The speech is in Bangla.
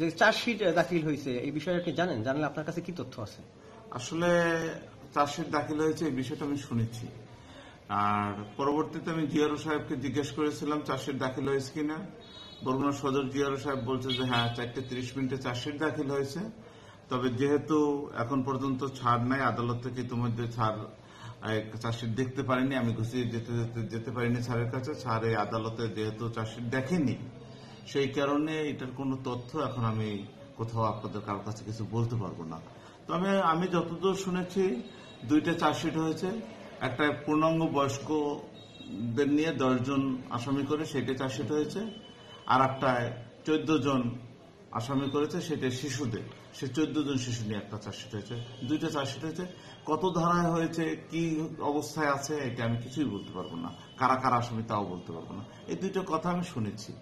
যে চার্জশিট দাখিল হয়েছে এই বিষয়ে কি জানেন জানলে আপনার কাছে কি তথ্য আছে আসলে চার্জশিট দাখিল হয়েছে এই বিষয়টা আমি শুনেছি আর পরবর্তীতে আমি জিয়ারো সাহেবকে জিজ্ঞেস করেছিলাম চার্জশিট দাখিল হয়েছে কিনা বরগুনা সদর জিয়ারো সাহেব বলছে যে হ্যাঁ চারটে তিরিশ মিনিটে চার্জশিট দাখিল হয়েছে তবে যেহেতু এখন পর্যন্ত ছাড় নাই আদালত থেকে ইতিমধ্যে ছাড় চার্জশিট দেখতে পারিনি আমি ঘুষিয়ে যেতে যেতে যেতে পারিনি স্যারের কাছে স্যার এই আদালতে যেহেতু চার্জশিট দেখেনি সেই কারণে এটার কোনো তথ্য এখন আমি কোথাও আপনাদের কারোর কাছে কিছু বলতে পারবো না তবে আমি যতদূর শুনেছি দুইটা চার্জশিট হয়েছে একটা পূর্ণাঙ্গ বয়স্কদের নিয়ে দশজন আসামি করে সেটা চার্জশিট হয়েছে আর একটায় চোদ্দ জন আসামি করেছে সেটা শিশুদের সে চোদ্দ জন শিশু নিয়ে একটা চার্জশিট হয়েছে দুইটা চার্জশিট হয়েছে কত ধারায় হয়েছে কি অবস্থায় আছে এটা আমি কিছুই বলতে পারবো না কারা কারা আসামি তাও বলতে পারবো না এই দুইটা কথা আমি শুনেছি